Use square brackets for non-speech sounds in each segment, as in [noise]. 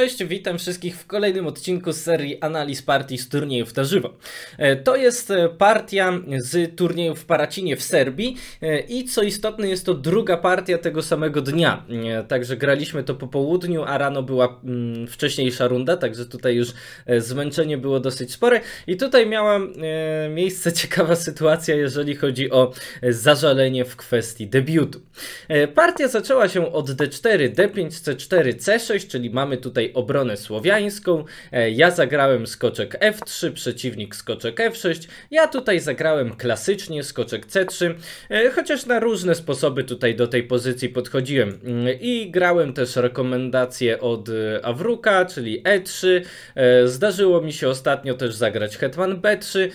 Cześć, witam wszystkich w kolejnym odcinku z serii analiz partii z turniejów na żywo. E, to jest e, partia z turniejów w Paracinie w Serbii e, i co istotne jest to druga partia tego samego dnia. Także graliśmy to po południu, a rano była mm, wcześniejsza runda, także tutaj już zmęczenie było dosyć spore i tutaj miała miejsce [laughs] ciekawa sytuacja, jeżeli chodzi o zażalenie w kwestii debiutu. Partia zaczęła się od D4, D5, C4, C6, czyli mamy tutaj tutaj obronę słowiańską. E, ja zagrałem skoczek F3, przeciwnik skoczek F6. Ja tutaj zagrałem klasycznie skoczek C3, e, chociaż na różne sposoby tutaj do tej pozycji podchodziłem. Mm, I grałem też rekomendacje od e, Awruka, czyli E3. Zdarzyło mi się ostatnio też zagrać Hetman B3.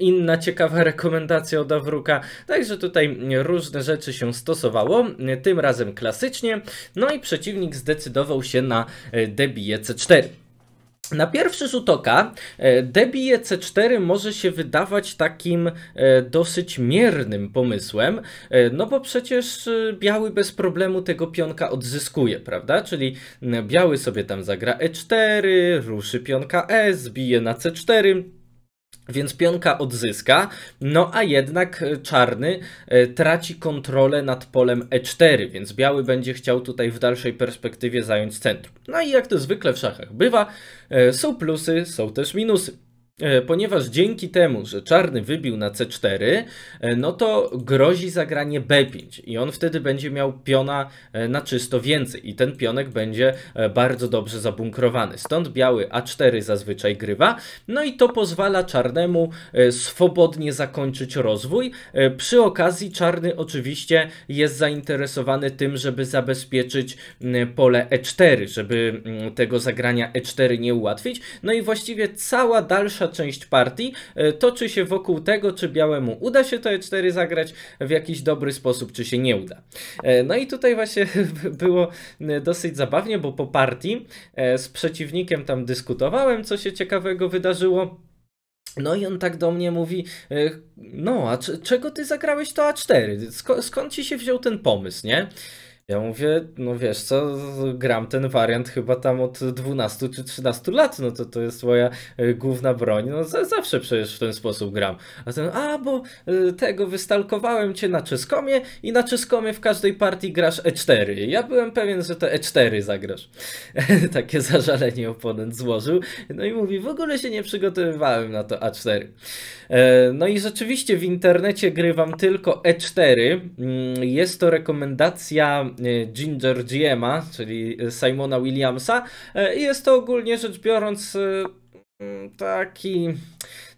Inna ciekawa [laughs] rekomendacja od Awruka. Także tutaj różne rzeczy się stosowało, tym razem klasycznie. No i przeciwnik zdecydował się na D debije C4. Na pierwszy rzut oka e, Debie C4 może się wydawać takim e, dosyć miernym pomysłem, e, no bo przecież biały bez problemu tego pionka odzyskuje, prawda? Czyli biały sobie tam zagra E4, ruszy pionka e, zbije na C4, więc pionka odzyska, no a jednak e, czarny e, traci kontrolę nad polem e4, więc biały będzie chciał tutaj w dalszej perspektywie zająć centrum. No i jak to zwykle w szachach bywa, e, są plusy, są też minusy. E, ponieważ dzięki temu, że czarny wybił na C4, e, no to grozi zagranie B5 i on wtedy będzie miał piona e, na czysto więcej i ten pionek będzie bardzo dobrze zabunkrowany. Stąd biały A4 zazwyczaj grywa, no i to pozwala czarnemu swobodnie zakończyć rozwój. Przy okazji czarny oczywiście jest zainteresowany tym, żeby zabezpieczyć pole E4, żeby tego zagrania E4 nie ułatwić. No i właściwie cała dalsza część partii e, toczy się wokół tego, czy białemu uda się to E4 zagrać w jakiś dobry sposób, czy się nie uda. E, no i tutaj właśnie [laughs] było e, dosyć zabawnie, bo po partii z przeciwnikiem tam dyskutowałem, co się ciekawego wydarzyło. No i on tak do mnie mówi, no a czego ty zagrałeś to A4? Sk skąd ci się wziął ten pomysł, nie? Ja mówię, no wiesz co, gram ten wariant chyba tam od 12 czy 13 lat, no to to jest moja e, główna broń, no zawsze przecież w ten sposób gram. A ten, a bo e, tego wystalkowałem cię na czeskomie i na czeskomie w każdej partii grasz E4. Ja byłem pewien, że to E4 zagrasz. [laughs] Takie zażalenie oponent złożył. No i mówi, w ogóle się nie przygotowywałem na to A4. E, no i rzeczywiście w internecie grywam tylko E4. Mm, jest to rekomendacja Y, Ginger GM'a, czyli Simona Williamsa. I y, jest to ogólnie rzecz biorąc y, taki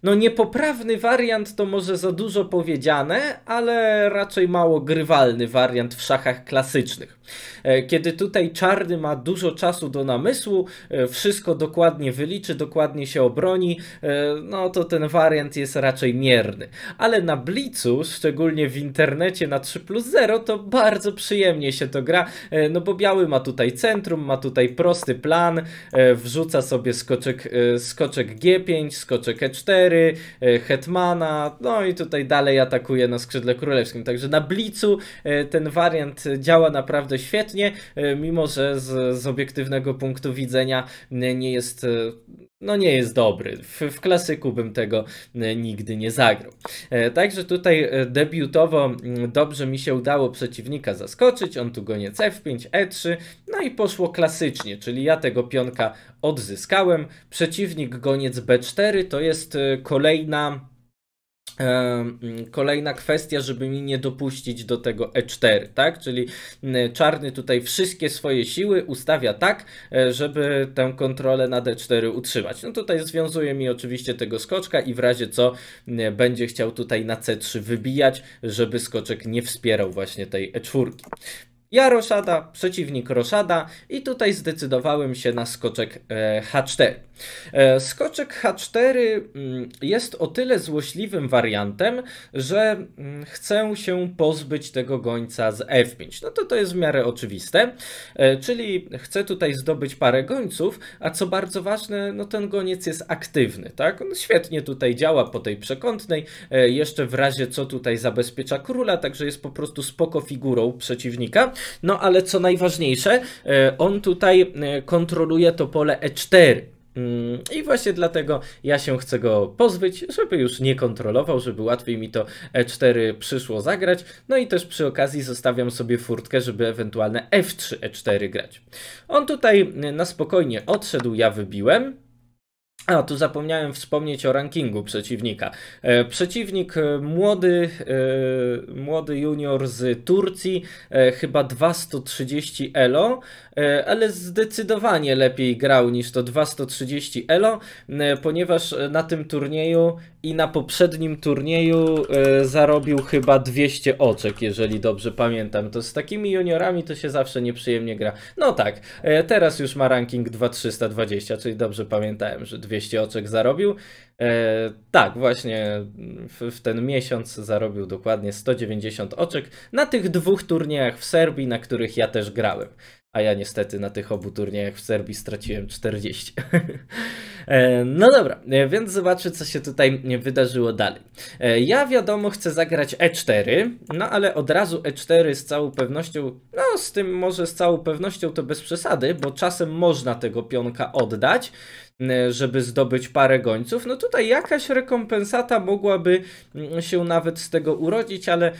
no niepoprawny wariant to może za dużo powiedziane, ale raczej mało grywalny wariant w szachach klasycznych. E, kiedy tutaj czarny ma dużo czasu do namysłu, e, wszystko dokładnie wyliczy, dokładnie się obroni, e, no to ten wariant jest raczej mierny. Ale na blicu, szczególnie w internecie na 3 plus 0, to bardzo przyjemnie się to gra, no bo biały ma tutaj centrum, ma tutaj prosty plan, wrzuca sobie skoczek, skoczek G5, skoczek E4, E, Hetmana, no i tutaj dalej atakuje na skrzydle królewskim. Także na Blicu e, ten wariant działa naprawdę świetnie, e, mimo że z, z obiektywnego punktu widzenia nie jest no nie jest dobry. W, w, klasyku bym tego e, nigdy nie zagrał. E, także tutaj e, debiutowo dobrze mi się udało przeciwnika zaskoczyć. On tu gonie c5, e3, no i poszło klasycznie, czyli ja tego pionka odzyskałem. Przeciwnik goniec b4 to jest kolejna Kolejna kwestia, żeby mi nie dopuścić do tego E4, tak? Czyli mm, czarny tutaj wszystkie swoje siły ustawia tak, e, żeby tę kontrolę nad E4 utrzymać. No tutaj związuje mi oczywiście tego skoczka i w razie co mm, będzie chciał tutaj na C3 wybijać, żeby skoczek nie wspierał właśnie tej E4. Ja roszada, przeciwnik roszada i tutaj zdecydowałem się na skoczek e, H4. E, skoczek H4 mm, jest o tyle złośliwym wariantem, że mm, chcę się pozbyć tego gońca z F5. No to to jest w miarę oczywiste, e, czyli chcę tutaj zdobyć parę gońców, a co bardzo ważne, no ten goniec jest aktywny, tak? On świetnie tutaj działa po tej przekątnej, jeszcze w razie co tutaj zabezpiecza króla, także jest po prostu spoko figurą przeciwnika. No ale co najważniejsze, e, on tutaj e, kontroluje to pole E4. Mm, I właśnie dlatego ja się chcę go pozbyć, żeby już nie kontrolował, żeby łatwiej mi to E4 przyszło zagrać. No i też przy okazji zostawiam sobie furtkę, żeby ewentualne F3, E4 grać. On tutaj e, na spokojnie odszedł, ja wybiłem. A, tu zapomniałem wspomnieć o rankingu przeciwnika. E, przeciwnik e, młody, e, młody junior z Turcji, chyba 230 elo, ale zdecydowanie lepiej grał niż to 230 elo, ponieważ na tym turnieju i na poprzednim turnieju zarobił chyba 200 oczek, jeżeli dobrze pamiętam. To z takimi juniorami to się zawsze nieprzyjemnie gra. No tak, teraz już ma ranking 2320, czyli dobrze pamiętałem, że 200 200 oczek zarobił. E, tak, właśnie w, w, ten miesiąc zarobił dokładnie 190 oczek na tych dwóch turniejach w Serbii, na których ja też grałem a ja niestety na tych obu turniejach w Serbii straciłem 40. [laughs] E, no dobra, e, więc zobaczę, co się tutaj wydarzyło dalej. E, ja wiadomo, chcę zagrać E4, no ale od razu E4 z całą pewnością, no z tym może z całą pewnością to bez przesady, bo czasem można tego pionka oddać, żeby zdobyć parę gońców. No tutaj jakaś rekompensata mogłaby mm, się nawet z tego urodzić, ale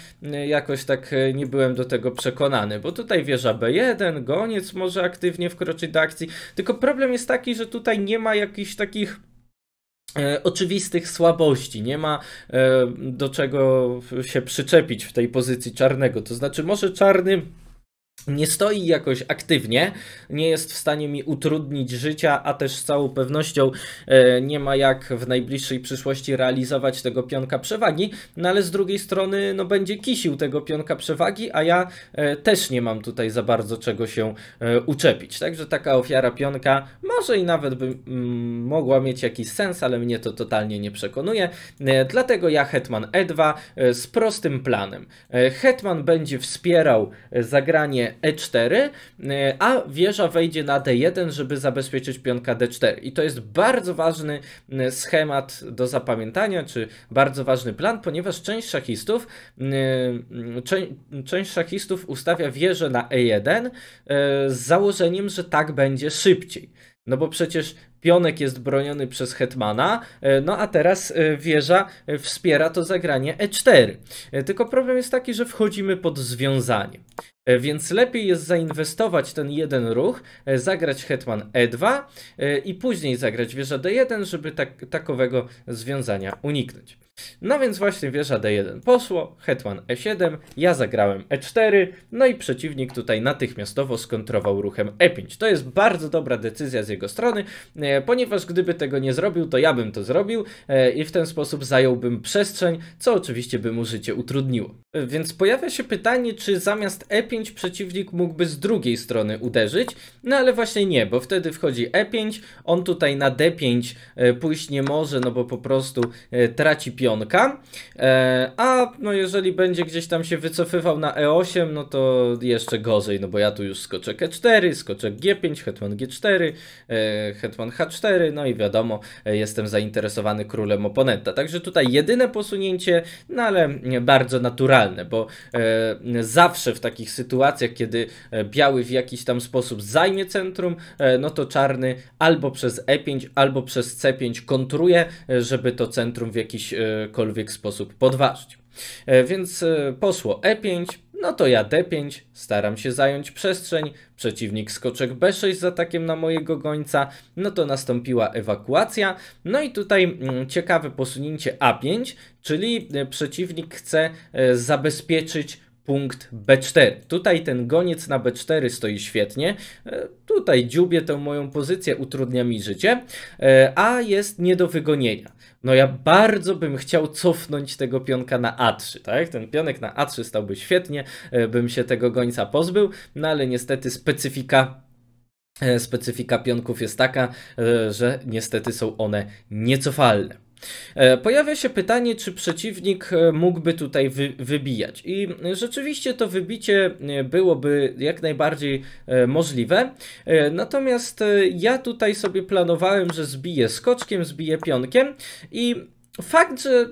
jakoś tak nie byłem do tego przekonany, bo tutaj wieża B1, go koniec może aktywnie wkroczyć do akcji. Tylko problem jest taki, że tutaj nie ma jakichś takich e, oczywistych słabości, nie ma e, do czego się przyczepić w tej pozycji czarnego. To znaczy, może czarny nie stoi jakoś aktywnie, nie jest w stanie mi utrudnić życia, a też z całą pewnością e, nie ma jak w najbliższej przyszłości realizować tego pionka przewagi, no ale z drugiej strony no, będzie kisił tego pionka przewagi, a ja e, też nie mam tutaj za bardzo czego się e, uczepić. Także taka ofiara pionka może i nawet by mm, mogła mieć jakiś sens, ale mnie to totalnie nie przekonuje. Dlatego ja Hetman E2 z prostym planem. Hetman będzie wspierał zagranie E4, e, a wieża wejdzie na D1, żeby zabezpieczyć pionka D4. I to jest bardzo ważny schemat do zapamiętania, czy bardzo ważny plan, ponieważ część szachistów, część szachistów ustawia wieżę na E1 e, z założeniem, że tak będzie szybciej. No bo przecież pionek jest broniony przez hetmana, e, no a teraz e, wieża e, wspiera to zagranie e4. Tylko problem jest taki, że wchodzimy pod związanie. Więc lepiej jest zainwestować ten jeden ruch, zagrać hetman e2 i później zagrać wieża d1, żeby tak, takowego związania uniknąć. No więc właśnie wieża D1 poszło, hetman E7, ja zagrałem E4, no i przeciwnik tutaj natychmiastowo skontrował ruchem E5. To jest bardzo dobra decyzja z jego strony, e, ponieważ gdyby tego nie zrobił, to ja bym to zrobił e, i w ten sposób zająłbym przestrzeń, co oczywiście by mu życie utrudniło. E, więc pojawia się pytanie, czy zamiast E5 przeciwnik mógłby z drugiej strony uderzyć, no ale właśnie nie, bo wtedy wchodzi E5, on tutaj na D5 pójść nie może, no bo po prostu traci 5 pionka, e, a no jeżeli będzie gdzieś tam się wycofywał na E8, no to jeszcze gorzej, no bo ja tu już skoczek E4, skoczek G5, hetman G4, e, hetman H4, no i wiadomo, e, jestem zainteresowany królem oponenta. Także tutaj jedyne posunięcie, no ale bardzo naturalne, bo zawsze w takich sytuacjach, kiedy biały w jakiś tam sposób zajmie centrum, no to czarny albo przez E5, albo przez C5 kontruje, żeby to centrum w jakiś jakikolwiek sposób podważyć. E, więc e, posło E5, no to ja D5, staram się zająć przestrzeń, przeciwnik skoczek B6 z atakiem na mojego gońca, no to nastąpiła ewakuacja. No i tutaj mm, ciekawe posunięcie A5, czyli e, przeciwnik chce zabezpieczyć punkt B4. Tutaj ten goniec na B4 stoi świetnie tutaj dziubie tę moją pozycję, utrudnia mi życie, e, a jest nie do wygonienia. No ja bardzo bym chciał cofnąć tego pionka na A3, tak? Ten pionek na A3 stałby świetnie, e, bym się tego gońca pozbył, no ale niestety specyfika e, specyfika pionków jest taka, że niestety są one niecofalne. E, pojawia się pytanie, czy przeciwnik e, mógłby tutaj wy wybijać. I e, rzeczywiście to wybicie byłoby jak najbardziej możliwe. Natomiast ja tutaj sobie planowałem, że zbiję skoczkiem, zbiję pionkiem i fakt, że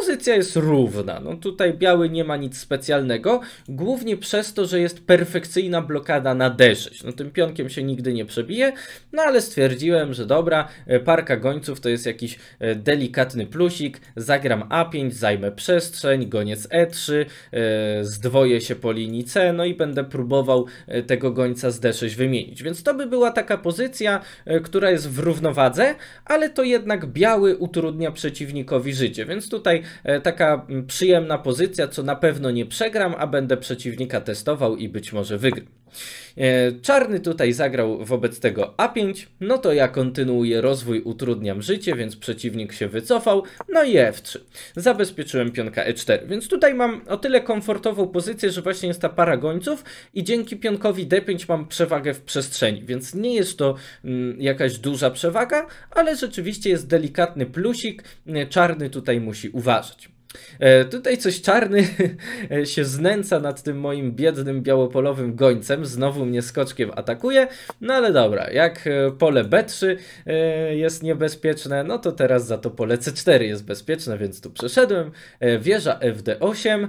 Pozycja jest równa. No tutaj biały nie ma nic specjalnego, głównie przez to, że jest perfekcyjna blokada na D6. No tym pionkiem się nigdy nie przebije, no ale stwierdziłem, że dobra, e, parka gońców to jest jakiś e, delikatny plusik, zagram A5, zajmę przestrzeń, goniec E3, e, zdwoję się po linii C, no i będę próbował tego gońca z D6 wymienić. Więc to by była taka pozycja, która jest w równowadze, ale to jednak biały utrudnia przeciwnikowi życie, więc tutaj E, taka mm, przyjemna pozycja, co na pewno nie przegram, a będę przeciwnika testował i być może wygram. E, czarny tutaj zagrał wobec tego A5, no to ja kontynuuję rozwój, utrudniam życie, więc przeciwnik się wycofał, no i F3. Zabezpieczyłem pionka E4, więc tutaj mam o tyle komfortową pozycję, że właśnie jest ta para gońców i dzięki pionkowi D5 mam przewagę w przestrzeni, więc nie jest to mm, jakaś duża przewaga, ale rzeczywiście jest delikatny plusik, e, czarny tutaj musi uważać. E, tutaj coś czarny [laughs] e, się znęca nad tym moim biednym białopolowym gońcem, znowu mnie skoczkiem atakuje, no ale dobra, jak e, pole B3 jest niebezpieczne, no to teraz za to pole C4 jest bezpieczne, więc tu przeszedłem. Wieża FD8,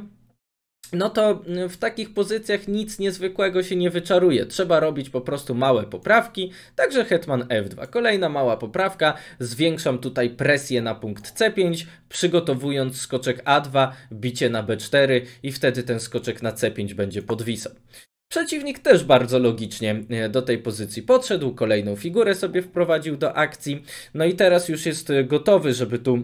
no to mm, w takich pozycjach nic niezwykłego się nie wyczaruje. Trzeba robić po prostu małe poprawki, także hetman f2. Kolejna mała poprawka, zwiększam tutaj presję na punkt c5, przygotowując skoczek a2, bicie na b4 i wtedy ten skoczek na c5 będzie podwisał. Przeciwnik też bardzo logicznie e, do tej pozycji podszedł, kolejną figurę sobie wprowadził do akcji, no i teraz już jest e, gotowy, żeby tu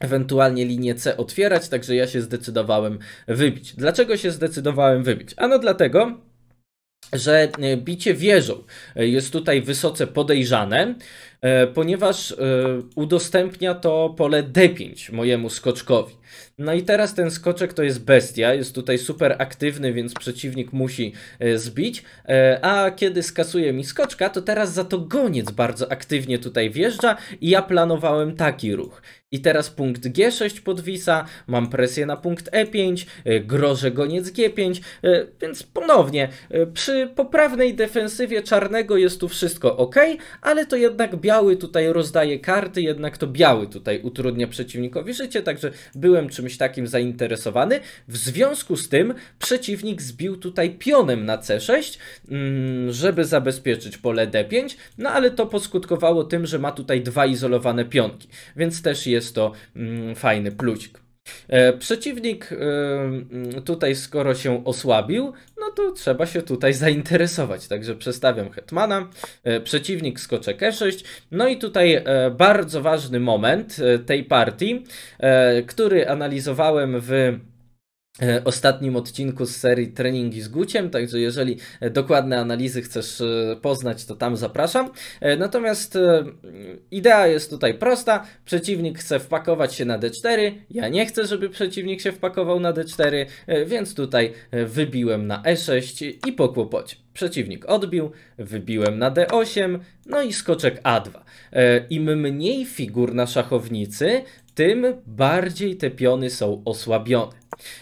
ewentualnie linię C otwierać, także ja się zdecydowałem wybić. Dlaczego się zdecydowałem wybić? Ano dlatego, że e, bicie wieżą e, jest tutaj wysoce podejrzane. E, ponieważ e, udostępnia to pole D5 mojemu skoczkowi. No i teraz ten skoczek to jest bestia, jest tutaj super aktywny, więc przeciwnik musi e, zbić, a kiedy skasuje mi skoczka, to teraz za to goniec bardzo aktywnie tutaj wjeżdża i ja planowałem taki ruch. I teraz punkt G6 podwisa, mam presję na punkt E5, grożę goniec G5, więc ponownie przy poprawnej defensywie czarnego jest tu wszystko ok, ale to jednak biały biały tutaj rozdaje karty, jednak to biały tutaj utrudnia przeciwnikowi życie, także byłem czymś takim zainteresowany. W związku z tym przeciwnik zbił tutaj pionem na C6, mm, żeby zabezpieczyć pole D5, no ale to poskutkowało tym, że ma tutaj dwa izolowane pionki, więc też jest to mm, fajny plusik. E, przeciwnik e, tutaj, skoro się osłabił, no to trzeba się tutaj zainteresować. Także przestawiam Hetmana. E, przeciwnik skocze k 6 No i tutaj bardzo ważny moment tej partii, który analizowałem w E, ostatnim odcinku z serii Treningi z Guciem, także jeżeli e, dokładne analizy chcesz e, poznać, to tam zapraszam. Natomiast idea jest tutaj prosta. Przeciwnik chce wpakować się na D4, ja nie chcę, żeby przeciwnik się wpakował na D4, więc tutaj wybiłem na E6 i po kłopocie. Przeciwnik odbił, wybiłem na d8, no i skoczek a2. E, Im mniej figur na szachownicy, tym bardziej te piony są osłabione.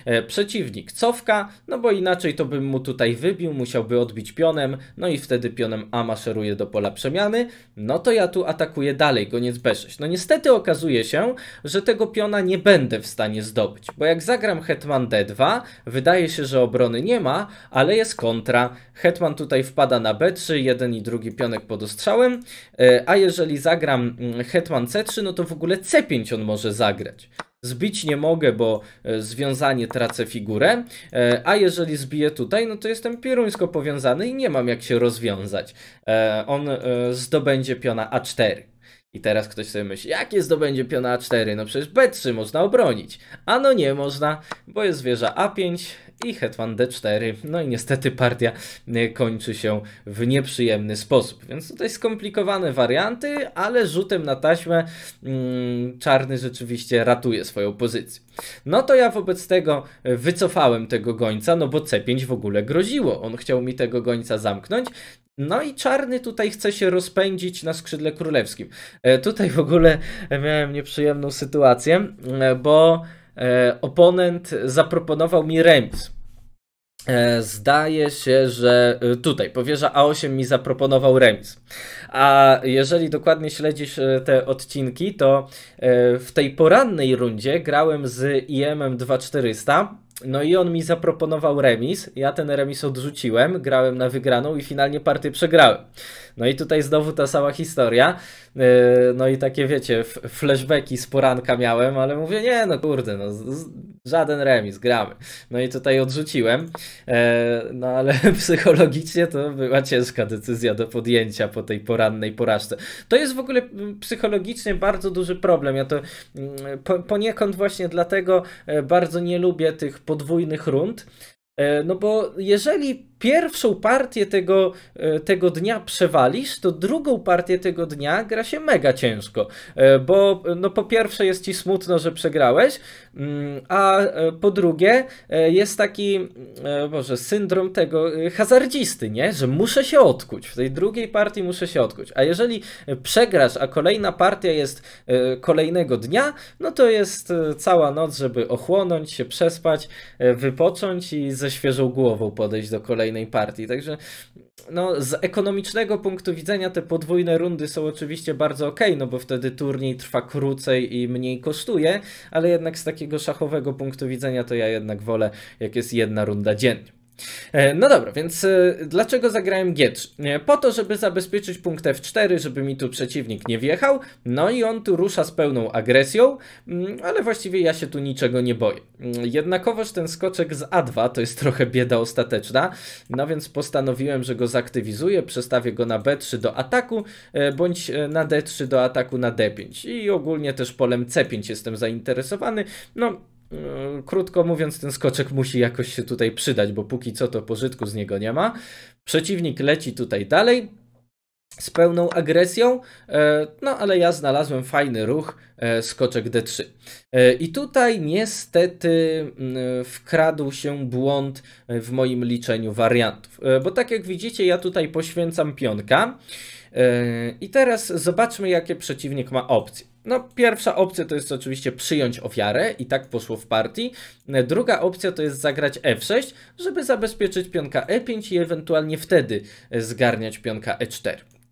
E, przeciwnik cofka, no bo inaczej to bym mu tutaj wybił, musiałby odbić pionem, no i wtedy pionem A maszeruje do pola przemiany, no to ja tu atakuję dalej, goniec B6. No niestety okazuje się, że tego piona nie będę w stanie zdobyć, bo jak zagram hetman D2, wydaje się, że obrony nie ma, ale jest kontra, hetman Hetman tutaj wpada na B3, jeden i drugi pionek pod ostrzałem, e, a jeżeli zagram mm, Hetman C3, no to w ogóle C5 on może zagrać. Zbić nie mogę, bo e, związanie tracę figurę, e, a jeżeli zbiję tutaj, no to jestem pieruńsko powiązany i nie mam jak się rozwiązać. On zdobędzie piona A4. I teraz ktoś sobie myśli, jakie zdobędzie piona A4? No przecież B3 można obronić. A no nie można, bo jest wieża A5, i hetman d4. No i niestety partia e, kończy się w nieprzyjemny sposób. Więc tutaj skomplikowane warianty, ale rzutem na taśmę mm, czarny rzeczywiście ratuje swoją pozycję. No to ja wobec tego wycofałem tego gońca, no bo C5 w ogóle groziło. On chciał mi tego gońca zamknąć. No i czarny tutaj chce się rozpędzić na skrzydle królewskim. E, tutaj w ogóle miałem nieprzyjemną sytuację, e, bo E, oponent zaproponował mi remis. E, zdaje się, że e, tutaj powierza A8 mi zaproponował remis. A jeżeli dokładnie śledzisz te odcinki, to w tej porannej rundzie grałem z im 2400 no i on mi zaproponował remis. Ja ten remis odrzuciłem, grałem na wygraną i finalnie partię przegrałem. No i tutaj znowu ta sama historia. Yy, no i takie wiecie, flashbacki z poranka miałem, ale mówię, nie no kurde, no żaden remis, gramy. No i tutaj odrzuciłem. Yy, no ale [laughs] psychologicznie to była ciężka decyzja do podjęcia po tej porannej porażce. To jest w ogóle mm, psychologicznie bardzo duży problem. Ja to mm, poniekąd właśnie dlatego e, bardzo nie lubię tych podwójnych rund E, no bo jeżeli pierwszą partię tego, e, tego dnia przewalisz, to drugą partię tego dnia gra się mega ciężko. E, bo no po pierwsze jest ci smutno, że przegrałeś, mm, a po drugie jest taki, może syndrom tego hazardzisty, nie? Że muszę się odkuć, w tej drugiej partii muszę się odkuć. A jeżeli przegrasz, a kolejna partia jest kolejnego dnia, no to jest cała noc, żeby ochłonąć, się przespać, wypocząć i z ze świeżą głową podejść do kolejnej partii. Także no, z ekonomicznego punktu widzenia te podwójne rundy są oczywiście bardzo ok, no bo wtedy turniej trwa krócej i mniej kosztuje, ale jednak z takiego szachowego punktu widzenia to ja jednak wolę, jak jest jedna runda dziennie. E, no dobra, więc e, dlaczego zagrałem G3? Po to, żeby zabezpieczyć punkt F4, żeby mi tu przeciwnik nie wjechał, no i on tu rusza z pełną agresją, mm, ale właściwie ja się tu niczego nie boję. Mm, jednakowoż ten skoczek z A2 to jest trochę bieda ostateczna, no więc postanowiłem, że go zaktywizuję, przestawię go na B3 do ataku, e, bądź na D3 do ataku na D5 i ogólnie też polem C5 jestem zainteresowany, no E, krótko mówiąc, ten skoczek musi jakoś się tutaj przydać, bo póki co to pożytku z niego nie ma. Przeciwnik leci tutaj dalej, z pełną agresją, e, no ale ja znalazłem fajny ruch, e, skoczek D3. I tutaj niestety mm, wkradł się błąd w moim liczeniu wariantów, bo tak jak widzicie ja tutaj poświęcam pionka i teraz zobaczmy jakie przeciwnik ma opcje. No, pierwsza opcja to jest oczywiście przyjąć ofiarę i tak poszło w partii. E, druga opcja to jest zagrać f6, żeby zabezpieczyć pionka e5 i ewentualnie wtedy e, zgarniać pionka e4.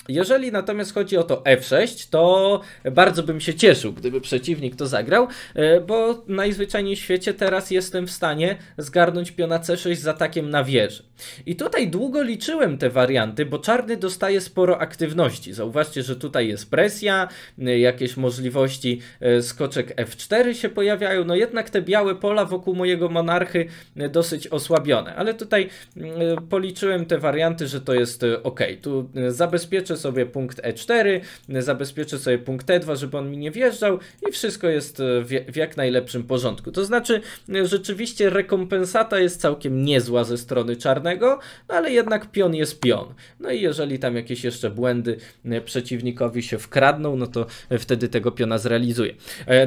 Jeżeli natomiast chodzi o to F6, to bardzo bym się cieszył, gdyby przeciwnik to zagrał, e, bo najzwyczajniej w świecie teraz jestem w stanie zgarnąć piona C6 z atakiem na wieżę. I tutaj długo liczyłem te warianty, bo czarny dostaje sporo aktywności. Zauważcie, że tutaj jest presja, e, jakieś możliwości e, skoczek F4 się pojawiają, no jednak te białe pola wokół mojego monarchy dosyć osłabione. Ale tutaj mm, policzyłem te warianty, że to jest ok. Tu zabezpieczę zabezpieczę sobie punkt E4, zabezpieczę sobie punkt E2, żeby on mi nie wjeżdżał i wszystko jest e, w, w jak najlepszym porządku. To znaczy, e, rzeczywiście rekompensata jest całkiem niezła ze strony czarnego, no ale jednak pion jest pion. No i jeżeli tam jakieś jeszcze błędy e, przeciwnikowi się wkradną, no to wtedy tego piona zrealizuje.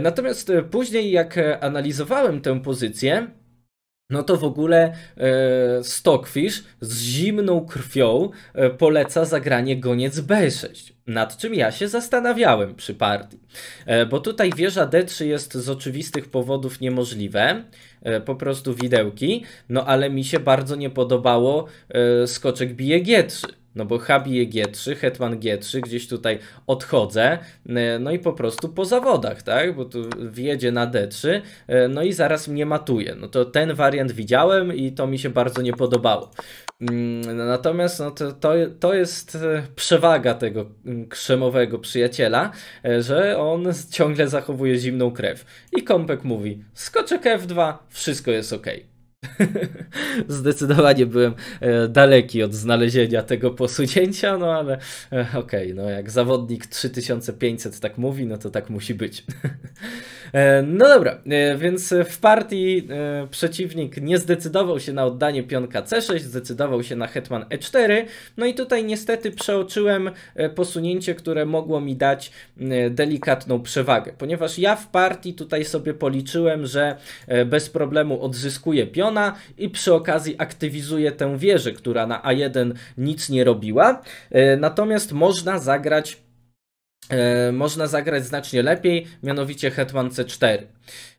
Natomiast później, jak analizowałem tę pozycję, no to w ogóle e, Stockfish z zimną krwią e, poleca zagranie goniec B6, nad czym ja się zastanawiałem przy partii, e, bo tutaj wieża D3 jest z oczywistych powodów niemożliwe, e, po prostu widełki, no ale mi się bardzo nie podobało e, skoczek bije G3 no bo Habi G3, Hetman G3, gdzieś tutaj odchodzę, e, no i po prostu po zawodach, tak? Bo tu wjedzie na D3, e, no i zaraz mnie matuje. No to ten wariant widziałem i to mi się bardzo nie podobało. Mm, natomiast no to, to, to jest e, przewaga tego mm, krzemowego przyjaciela, że on ciągle zachowuje zimną krew. I Kompek mówi, skoczek F2, wszystko jest ok. [laughs] Zdecydowanie byłem e, daleki od znalezienia tego posunięcia, no ale e, okej, okay, no jak zawodnik 3500 tak mówi, no to tak musi być. [laughs] E, no dobra, e, więc w partii e, przeciwnik nie zdecydował się na oddanie pionka C6, zdecydował się na hetman E4. No i tutaj niestety przeoczyłem posunięcie, które mogło mi dać delikatną przewagę, ponieważ ja w partii tutaj sobie policzyłem, że bez problemu odzyskuję piona i przy okazji aktywizuję tę wieżę, która na A1 nic nie robiła. Natomiast można zagrać E, można zagrać znacznie lepiej, mianowicie Hetman C4.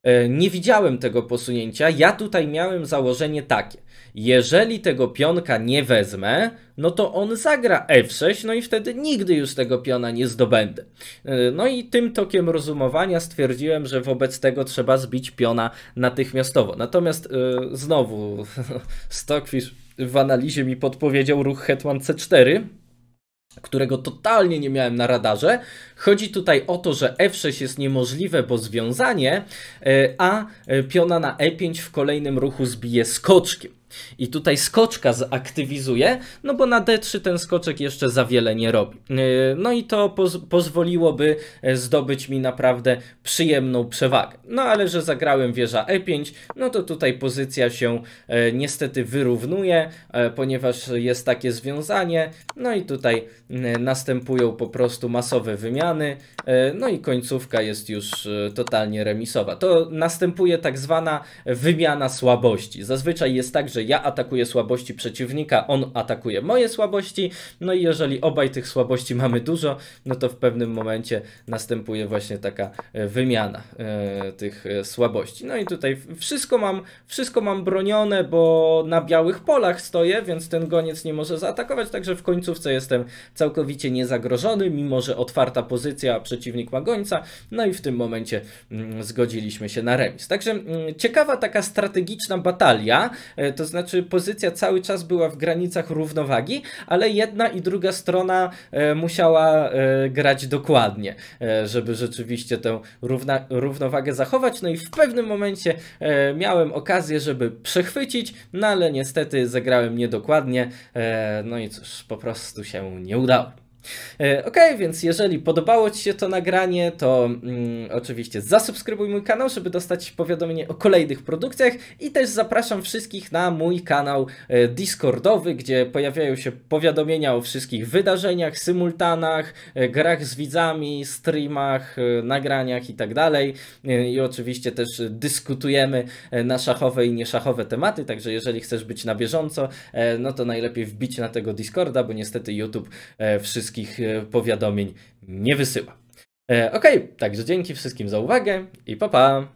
E, nie widziałem tego posunięcia. Ja tutaj miałem założenie takie. Jeżeli tego pionka nie wezmę, no to on zagra F6, no i wtedy nigdy już tego piona nie zdobędę. E, no i tym tokiem rozumowania stwierdziłem, że wobec tego trzeba zbić piona natychmiastowo. Natomiast znowu [laughs] Stockfish w analizie mi podpowiedział ruch Hetman C4, którego totalnie nie miałem na radarze. Chodzi tutaj o to, że F6 jest niemożliwe, bo związanie, e, a e, piona na E5 w kolejnym ruchu zbije skoczkiem. I tutaj skoczka zaktywizuje, no bo na D3 ten skoczek jeszcze za wiele nie robi. Yy, no i to poz pozwoliłoby e, zdobyć mi naprawdę przyjemną przewagę. No ale że zagrałem wieża E5, no to tutaj pozycja się e, niestety wyrównuje, e, ponieważ jest takie związanie. No i tutaj e, następują po prostu masowe wymiany. E, no i końcówka jest już e, totalnie remisowa. To następuje tak zwana wymiana słabości. Zazwyczaj jest tak, że że ja atakuję słabości przeciwnika, on atakuje moje słabości, no i jeżeli obaj tych słabości mamy dużo, no to w pewnym momencie następuje właśnie taka e, wymiana e, tych e, słabości. No i tutaj wszystko mam, wszystko mam bronione, bo na białych polach stoję, więc ten goniec nie może zaatakować, także w końcówce jestem całkowicie niezagrożony, mimo że otwarta pozycja, przeciwnik ma gońca, no i w tym momencie mm, zgodziliśmy się na remis. Także mm, ciekawa taka strategiczna batalia, e, to to znaczy pozycja cały czas była w granicach równowagi, ale jedna i druga strona e, musiała e, grać dokładnie, e, żeby rzeczywiście tę równa, równowagę zachować. No i w pewnym momencie miałem okazję, żeby przechwycić, no ale niestety zagrałem niedokładnie. No i cóż, po prostu się nie udało. E, ok, więc jeżeli podobało Ci się to nagranie, to mm, oczywiście zasubskrybuj mój kanał, żeby dostać powiadomienie o kolejnych produkcjach i też zapraszam wszystkich na mój kanał e, Discordowy, gdzie pojawiają się powiadomienia o wszystkich wydarzeniach, symultanach, e, grach z widzami, streamach, nagraniach itd. Tak I oczywiście też dyskutujemy na szachowe i nieszachowe tematy, także jeżeli chcesz być na bieżąco, no to najlepiej wbić na tego Discorda, bo niestety YouTube wszystkie wszystkich e, powiadomień nie wysyła. E, okej, okay, także dzięki wszystkim za uwagę i pa pa!